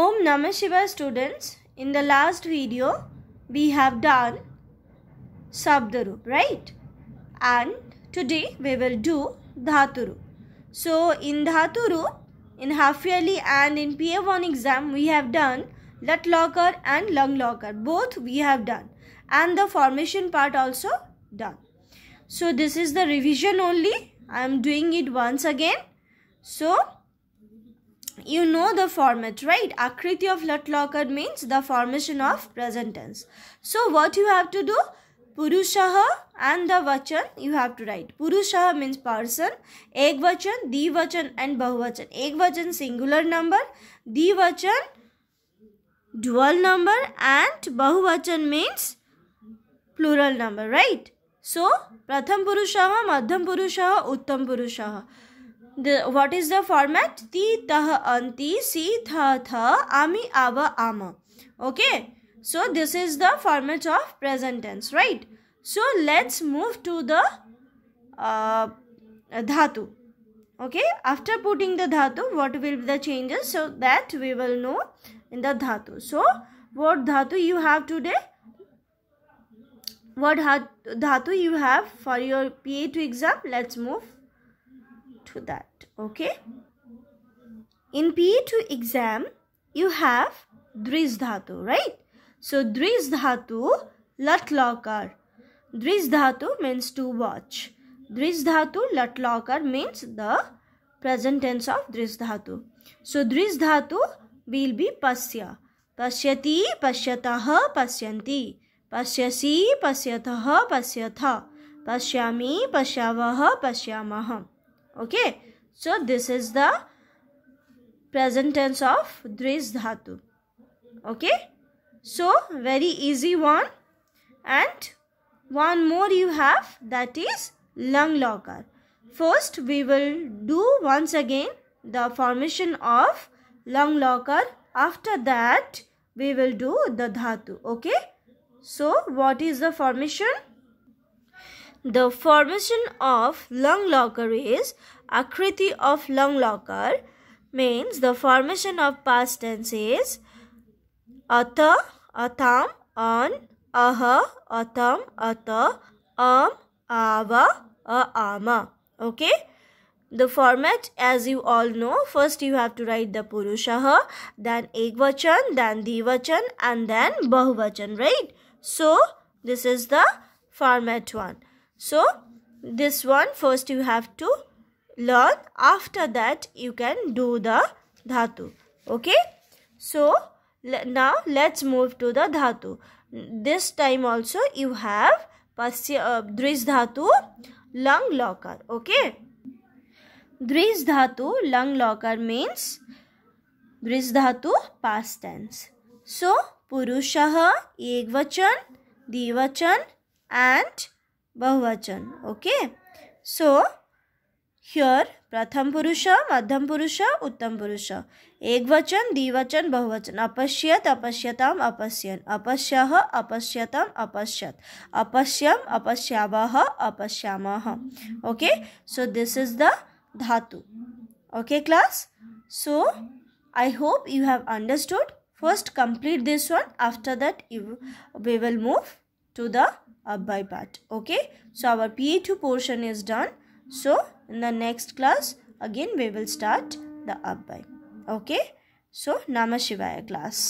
Om Namah Shivaya students, in the last video we have done Sabdarup, right? And today we will do Dhaturup. So in Dhaturup, in half yearly and in PA1 exam we have done Lut Locker and Lung Locker. Both we have done. And the formation part also done. So this is the revision only. I am doing it once again. So you know the format, right? Akriti of Latlakar means the formation of present tense. So what you have to do? Purushaha and the Vachan you have to write. Purushaha means person, di vachan, and Bahuvachan. vachan singular number, vachan, dual number and Bahuvachan means plural number, right? So, Pratham Purushaha, madham Purushaha, Uttam Purushaha the what is the format ti tah anti si tha tha ami ava ama okay so this is the format of present tense right so let's move to the uh, dhatu okay after putting the dhatu what will be the changes so that we will know in the dhatu so what dhatu you have today what dhatu you have for your PA2 exam let's move to that. Okay. In PE2 exam, you have Dris Dhatu, right? So Dris Dhatu, Lat Locker. Dris Dhatu means to watch. Dris Dhatu, Lat Locker means the present tense of Dris Dhatu. So Dris Dhatu will be Pasya. Pasyati, pasyatah Pasyanti. Pasyasi, Pasyataha, Pasyatha. Pasyami, Pasyavah, Pasyamah. Okay. So this is the present tense of Dris Dhatu. Okay. So very easy one. And one more you have that is Lung Locker. First we will do once again the formation of Lung Locker. After that we will do the Dhatu. Okay. So what is the formation? The formation of lung locker is akriti of lung locker means the formation of past tense is ata, atam, an, aha, atam, ata, am, ava, aama. Okay? The format as you all know, first you have to write the Purushaha, then Ekvachan, then Divachan and then Bahuvachan, right? So, this is the format one. So, this one first you have to learn. After that, you can do the dhatu. Okay. So, now let's move to the dhatu. This time also you have pasya, uh, drish dhatu, lung locker. Okay. Drish dhatu, lung locker means drish dhatu past tense. So, purushah, ekvachan, divachan and बहुवचन okay so here प्रथम पुरुष मध्यम पुरुष उत्तम पुरुष एक वचन द्विवचन बहुवचन अपश्यत अपश्यताम अपश्यन अपश्य अपश्यतम अपश्यत अपश्यम अपश्याव अपश्याम okay so this is the धातु okay class so I hope you have understood first complete this one after that you we will move to the up by part. Okay. So our PA2 portion is done. So in the next class again we will start the up by. Okay. So namashivaya class.